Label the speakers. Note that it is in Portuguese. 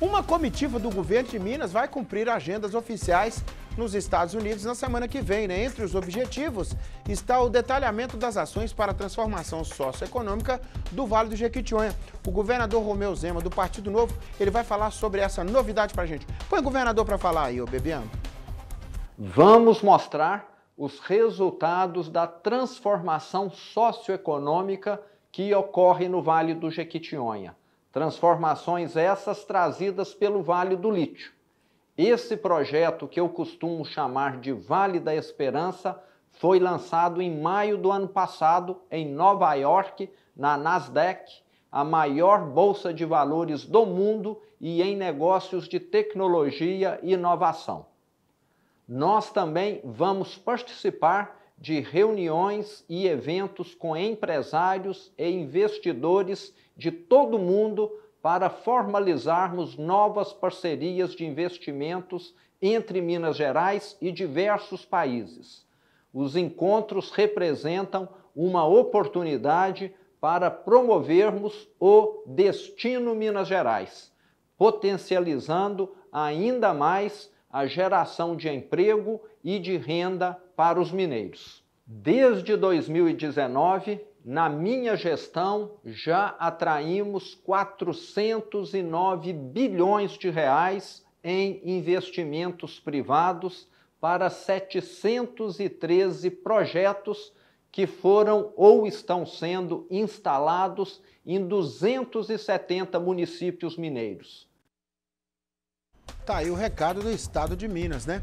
Speaker 1: Uma comitiva do governo de Minas vai cumprir agendas oficiais nos Estados Unidos na semana que vem. Né? Entre os objetivos está o detalhamento das ações para a transformação socioeconômica do Vale do Jequitinhonha. O governador Romeu Zema, do Partido Novo, ele vai falar sobre essa novidade para a gente. Põe o governador para falar aí, ô Bebiano.
Speaker 2: Vamos mostrar os resultados da transformação socioeconômica que ocorre no Vale do Jequitinhonha transformações essas trazidas pelo Vale do Lítio. Esse projeto, que eu costumo chamar de Vale da Esperança, foi lançado em maio do ano passado em Nova York, na Nasdaq, a maior bolsa de valores do mundo e em negócios de tecnologia e inovação. Nós também vamos participar de reuniões e eventos com empresários e investidores de todo o mundo para formalizarmos novas parcerias de investimentos entre Minas Gerais e diversos países. Os encontros representam uma oportunidade para promovermos o Destino Minas Gerais, potencializando ainda mais a geração de emprego e de renda para os mineiros. Desde 2019, na minha gestão, já atraímos 409 bilhões de reais em investimentos privados para 713 projetos que foram ou estão sendo instalados em 270 municípios mineiros. Tá aí o recado do estado de Minas, né?